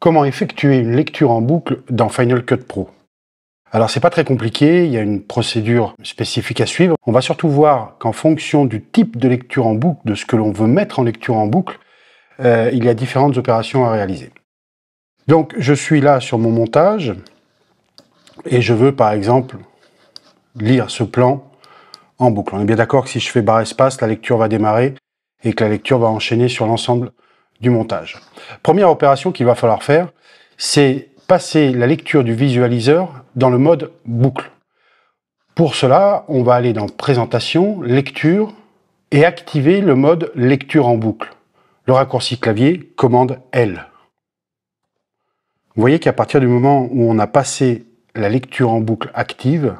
comment effectuer une lecture en boucle dans Final Cut Pro. Alors c'est pas très compliqué, il y a une procédure spécifique à suivre. On va surtout voir qu'en fonction du type de lecture en boucle, de ce que l'on veut mettre en lecture en boucle, euh, il y a différentes opérations à réaliser. Donc je suis là sur mon montage et je veux par exemple lire ce plan en boucle. On est bien d'accord que si je fais barre espace, la lecture va démarrer et que la lecture va enchaîner sur l'ensemble du montage. Première opération qu'il va falloir faire, c'est passer la lecture du visualiseur dans le mode boucle. Pour cela, on va aller dans Présentation, Lecture et activer le mode Lecture en boucle. Le raccourci clavier, commande L. Vous voyez qu'à partir du moment où on a passé la lecture en boucle active,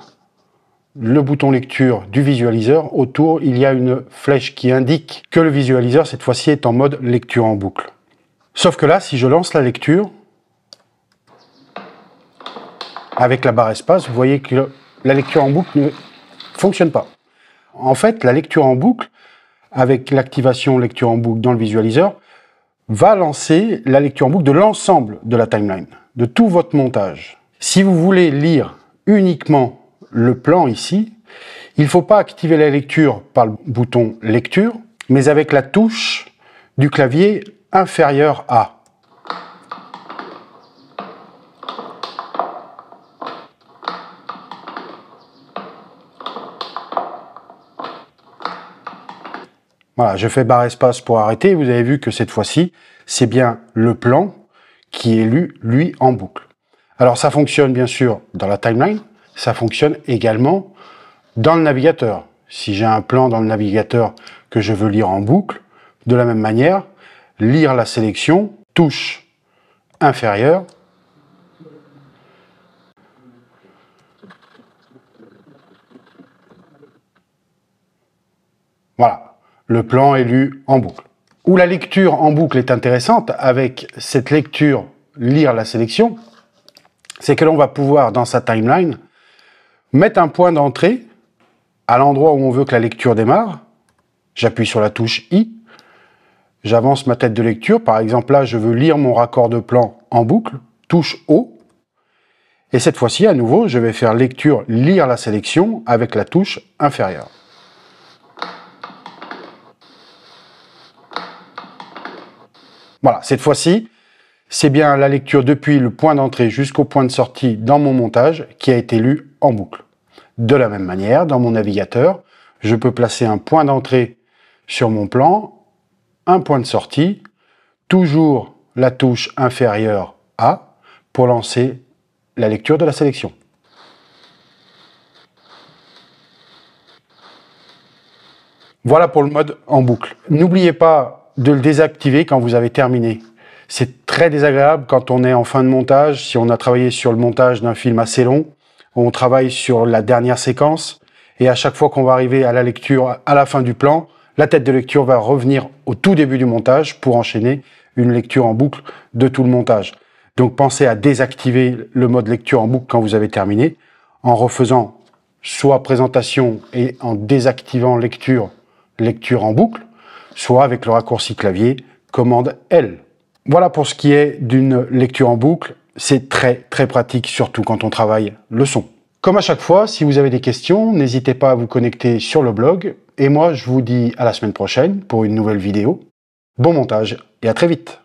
le bouton lecture du visualiseur, autour, il y a une flèche qui indique que le visualiseur, cette fois-ci, est en mode lecture en boucle. Sauf que là, si je lance la lecture, avec la barre espace, vous voyez que la lecture en boucle ne fonctionne pas. En fait, la lecture en boucle, avec l'activation lecture en boucle dans le visualiseur, va lancer la lecture en boucle de l'ensemble de la timeline, de tout votre montage. Si vous voulez lire uniquement le plan ici, il ne faut pas activer la lecture par le bouton lecture, mais avec la touche du clavier inférieur à. Voilà, je fais barre espace pour arrêter. Vous avez vu que cette fois-ci, c'est bien le plan qui est lu, lui, en boucle. Alors ça fonctionne bien sûr dans la timeline, ça fonctionne également dans le navigateur. Si j'ai un plan dans le navigateur que je veux lire en boucle, de la même manière, lire la sélection, touche inférieure, Voilà, le plan est lu en boucle. Où la lecture en boucle est intéressante avec cette lecture lire la sélection, c'est que l'on va pouvoir dans sa timeline mettre un point d'entrée à l'endroit où on veut que la lecture démarre. J'appuie sur la touche I. J'avance ma tête de lecture. Par exemple, là, je veux lire mon raccord de plan en boucle. Touche O. Et cette fois-ci, à nouveau, je vais faire lecture, lire la sélection avec la touche inférieure. Voilà, cette fois-ci, c'est bien la lecture depuis le point d'entrée jusqu'au point de sortie dans mon montage qui a été lu en boucle. De la même manière, dans mon navigateur, je peux placer un point d'entrée sur mon plan, un point de sortie, toujours la touche inférieure A pour lancer la lecture de la sélection. Voilà pour le mode en boucle. N'oubliez pas de le désactiver quand vous avez terminé c'est très désagréable quand on est en fin de montage, si on a travaillé sur le montage d'un film assez long, on travaille sur la dernière séquence, et à chaque fois qu'on va arriver à la lecture, à la fin du plan, la tête de lecture va revenir au tout début du montage pour enchaîner une lecture en boucle de tout le montage. Donc pensez à désactiver le mode lecture en boucle quand vous avez terminé, en refaisant soit présentation et en désactivant lecture, lecture en boucle, soit avec le raccourci clavier, commande L. Voilà pour ce qui est d'une lecture en boucle. C'est très très pratique, surtout quand on travaille le son. Comme à chaque fois, si vous avez des questions, n'hésitez pas à vous connecter sur le blog. Et moi, je vous dis à la semaine prochaine pour une nouvelle vidéo. Bon montage et à très vite